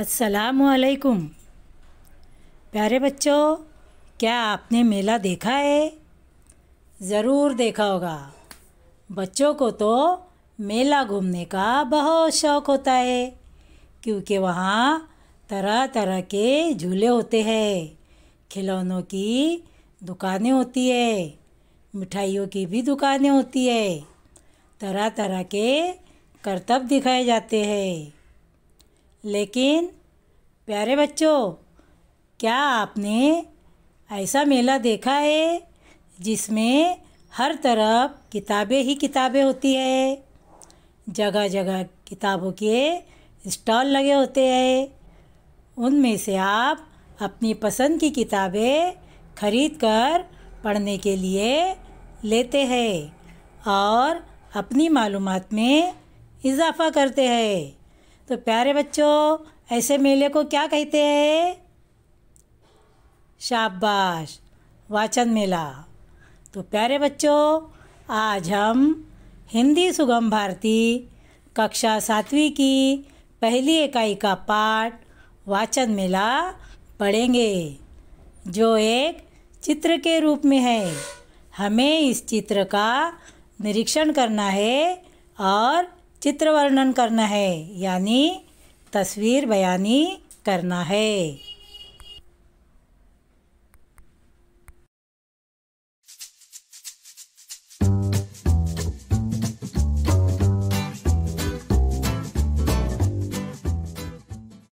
असलकुम प्यारे बच्चों क्या आपने मेला देखा है ज़रूर देखा होगा बच्चों को तो मेला घूमने का बहुत शौक़ होता है क्योंकि वहाँ तरह तरह के झूले होते हैं खिलौनों की दुकानें होती है मिठाइयों की भी दुकानें होती है तरह तरह के करतब दिखाए जाते हैं लेकिन प्यारे बच्चों क्या आपने ऐसा मेला देखा है जिसमें हर तरफ किताबें ही किताबें होती है जगह जगह किताबों के स्टॉल लगे होते हैं उनमें से आप अपनी पसंद की किताबें खरीद कर पढ़ने के लिए लेते हैं और अपनी मालूमात में इजाफा करते हैं तो प्यारे बच्चों ऐसे मेले को क्या कहते हैं शाबाश वाचन मेला तो प्यारे बच्चों आज हम हिंदी सुगम भारती कक्षा सातवीं की पहली इकाई का पाठ वाचन मेला पढ़ेंगे जो एक चित्र के रूप में है हमें इस चित्र का निरीक्षण करना है और चित्र वर्णन करना है यानी तस्वीर बयानी करना है